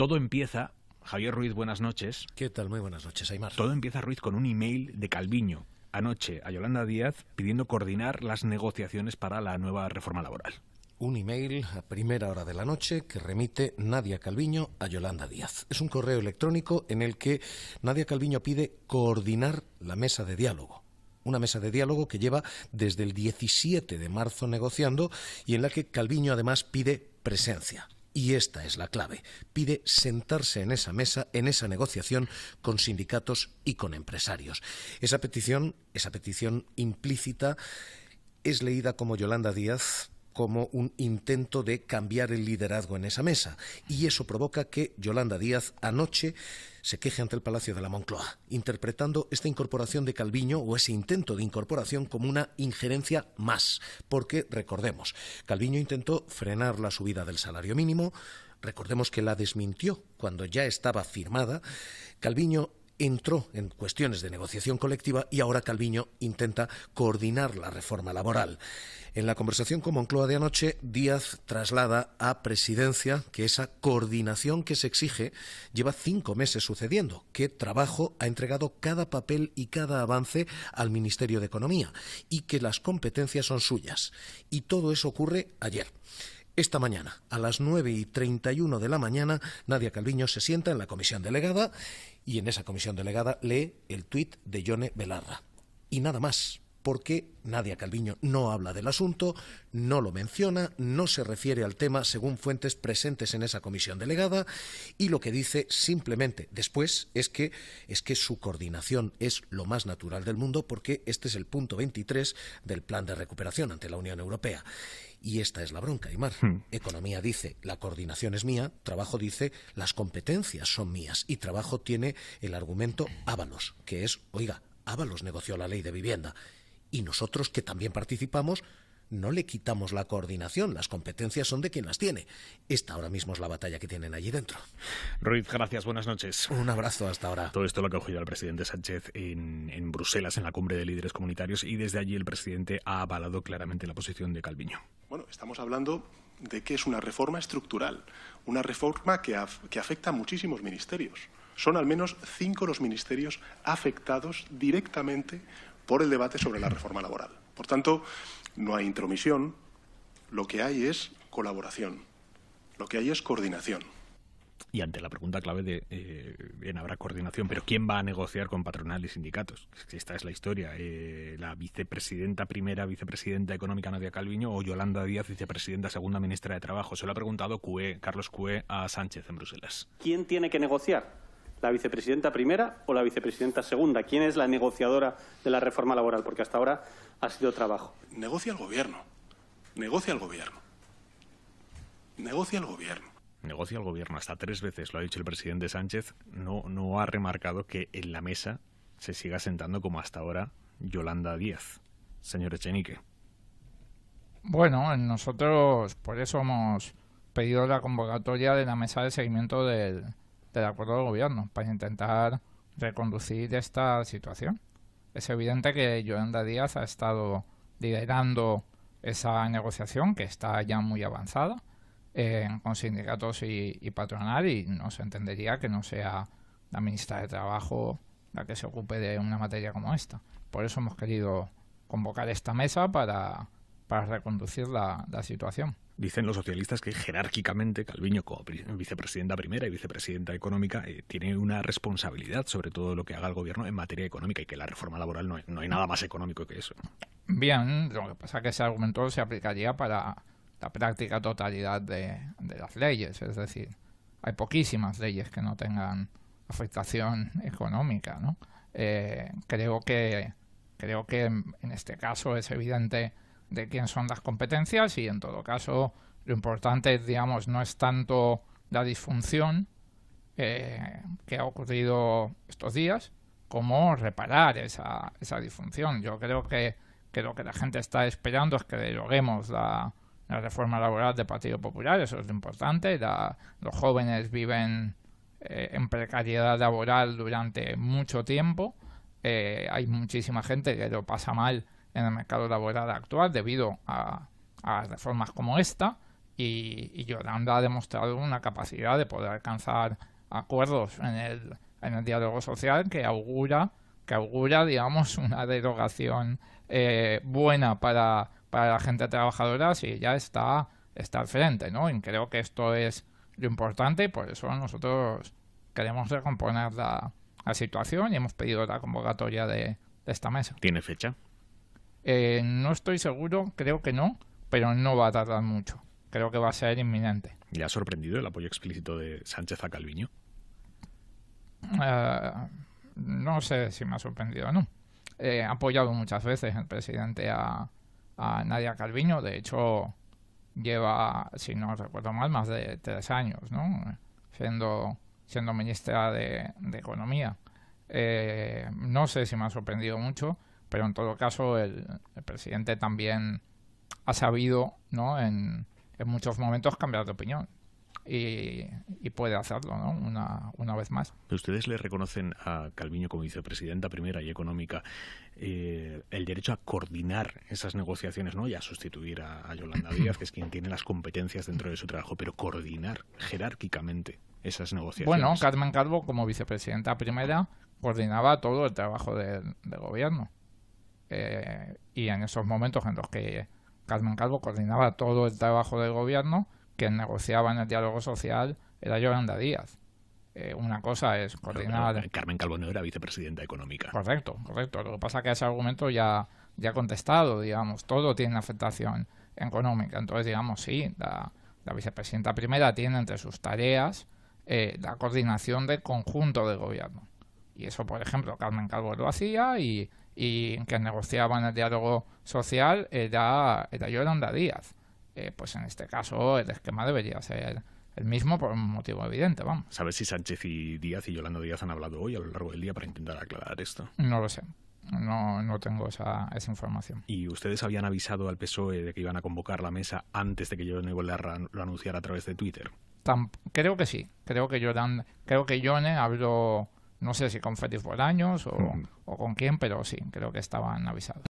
Todo empieza, Javier Ruiz, buenas noches. ¿Qué tal? Muy buenas noches, Aymar. Todo empieza, Ruiz, con un email de Calviño anoche a Yolanda Díaz pidiendo coordinar las negociaciones para la nueva reforma laboral. Un email a primera hora de la noche que remite Nadia Calviño a Yolanda Díaz. Es un correo electrónico en el que Nadia Calviño pide coordinar la mesa de diálogo una mesa de diálogo que lleva desde el 17 de marzo negociando y en la que Calviño además pide presencia. Y esta es la clave. Pide sentarse en esa mesa, en esa negociación con sindicatos y con empresarios. Esa petición, esa petición implícita, es leída como Yolanda Díaz como un intento de cambiar el liderazgo en esa mesa. Y eso provoca que Yolanda Díaz anoche se queje ante el Palacio de la Moncloa, interpretando esta incorporación de Calviño o ese intento de incorporación como una injerencia más. Porque, recordemos, Calviño intentó frenar la subida del salario mínimo, recordemos que la desmintió cuando ya estaba firmada. Calviño entró en cuestiones de negociación colectiva y ahora Calviño intenta coordinar la reforma laboral. En la conversación con Moncloa de anoche, Díaz traslada a presidencia que esa coordinación que se exige lleva cinco meses sucediendo, que trabajo ha entregado cada papel y cada avance al Ministerio de Economía y que las competencias son suyas. Y todo eso ocurre ayer. Esta mañana, a las 9 y 31 de la mañana, Nadia Calviño se sienta en la comisión delegada y en esa comisión delegada lee el tuit de Yone Belarra. Y nada más porque Nadia Calviño no habla del asunto, no lo menciona, no se refiere al tema según fuentes presentes en esa comisión delegada y lo que dice simplemente después es que es que su coordinación es lo más natural del mundo porque este es el punto 23 del plan de recuperación ante la Unión Europea. Y esta es la bronca, Imar. Hmm. Economía dice, la coordinación es mía, trabajo dice, las competencias son mías y trabajo tiene el argumento Ábalos, que es, oiga, Ábalos negoció la ley de vivienda y nosotros que también participamos no le quitamos la coordinación, las competencias son de quien las tiene. Esta ahora mismo es la batalla que tienen allí dentro. Ruiz, gracias, buenas noches. Un abrazo hasta ahora. Todo esto lo ha cogido el presidente Sánchez en, Bruselas, en la cumbre de líderes comunitarios, y desde allí el presidente ha avalado claramente la posición de Calviño. Bueno, estamos hablando de que es una reforma estructural, una reforma que, que afecta a muchísimos ministerios. Son al menos cinco los ministerios afectados directamente por el debate sobre la reforma laboral. Por tanto, no hay intromisión, lo que hay es colaboración, lo que hay es coordinación. Y ante la pregunta clave de, eh, bien, habrá coordinación, pero ¿quién va a negociar con patronales y sindicatos? Esta es la historia. Eh, la vicepresidenta primera, vicepresidenta económica Nadia Calviño o Yolanda Díaz, vicepresidenta segunda ministra de Trabajo. Se lo ha preguntado QE, Carlos Cue a Sánchez en Bruselas. ¿Quién tiene que negociar? ¿La vicepresidenta primera o la vicepresidenta segunda? ¿Quién es la negociadora de la reforma laboral? Porque hasta ahora ha sido trabajo. Negocia el gobierno. Negocia el gobierno. Negocia el gobierno. Negocia el gobierno. Hasta tres veces lo ha dicho el presidente Sánchez. No, no ha remarcado que en la mesa se siga sentando como hasta ahora Yolanda Díaz. Señor Echenique. Bueno, nosotros por eso hemos pedido la convocatoria de la mesa de seguimiento del, del acuerdo del gobierno para intentar reconducir esta situación. Es evidente que Yolanda Díaz ha estado liderando esa negociación que está ya muy avanzada eh, con sindicatos y, patronal y no se entendería que no sea la ministra de Trabajo la que se ocupe de una materia como esta. Por eso hemos querido convocar esta mesa para, reconducir la situación dicen los socialistas que jerárquicamente Calviño, como vicepresidenta primera y vicepresidenta económica, eh, tiene una responsabilidad sobre todo lo que haga el gobierno en materia económica y que la reforma laboral no, hay nada más económico que eso. Bien, lo que pasa es que ese argumento se aplicaría para la práctica totalidad de, las leyes, es decir, hay poquísimas leyes que no tengan afectación económica, ¿no? Eh, creo que creo que en este caso es evidente de quién son las competencias y en todo caso lo importante, digamos, no es tanto la disfunción eh, que ha ocurrido estos días, como reparar esa, esa disfunción. Yo creo que, lo que la gente está esperando es que deroguemos la, reforma laboral del Partido Popular, eso es lo importante. los jóvenes viven eh, en precariedad laboral durante mucho tiempo. Eh, hay muchísima gente que lo pasa mal en el mercado laboral actual debido a, a reformas como esta y, y, Yolanda ha demostrado una capacidad de poder alcanzar acuerdos en el, en el diálogo social que augura, que augura digamos, una derogación eh, buena para, para la gente trabajadora si ya está, está al frente. ¿no? Y creo que esto es lo importante y por eso nosotros queremos recomponer la, situación y hemos pedido la convocatoria de, de esta mesa. ¿Tiene fecha? Eh, no estoy seguro, creo que no, pero no va a tardar mucho. Creo que va a ser inminente. ¿Le ha sorprendido el apoyo explícito de Sánchez a Calviño? Eh, no sé si me ha sorprendido o no. Eh, ha apoyado muchas veces el presidente a, Nadia Calviño. De hecho, lleva, si no recuerdo mal, más de tres años, ¿no? Siendo, ministra de, Economía. no sé si me ha sorprendido mucho pero en todo caso el, presidente también ha sabido, ¿no? En, muchos momentos cambiar de opinión. Y, puede hacerlo, ¿no? Una, una vez más. Ustedes le reconocen a Calviño como vicepresidenta primera y económica eh, el derecho a coordinar esas negociaciones, ¿no? Y a sustituir a, Yolanda Díaz, que es quien tiene las competencias dentro de su trabajo, pero coordinar jerárquicamente esas negociaciones. Bueno, Carmen Calvo como vicepresidenta primera coordinaba todo el trabajo del gobierno y en esos momentos en los que Carmen Calvo coordinaba todo el trabajo del gobierno, quien negociaba en el diálogo social era Yolanda Díaz. Eh, una cosa es coordinar... Eh, Carmen Calvo no era vicepresidenta económica. Correcto, correcto. Lo que pasa es que ese argumento ya ya contestado, digamos, todo tiene afectación económica. Entonces, digamos, sí, la, vicepresidenta primera tiene entre sus tareas eh, la coordinación del conjunto del gobierno. Y eso, por ejemplo, Carmen Calvo lo hacía y, y que negociaban el diálogo social era, era Yolanda Díaz. Eh, pues en este caso el esquema debería ser el mismo por un motivo evidente, vamos. ¿Sabes si Sánchez y Díaz y Yolanda Díaz han hablado hoy a lo largo del día para intentar aclarar esto? No lo sé. No, no tengo esa, esa información. ¿Y ustedes habían avisado al PSOE de que iban a convocar la mesa antes de que Yolanda lo anunciara a través de Twitter? creo que sí. Creo que Yolanda, creo que Yone habló no sé si con Félix Bolaños o, o con quién, pero sí, creo que estaban avisados.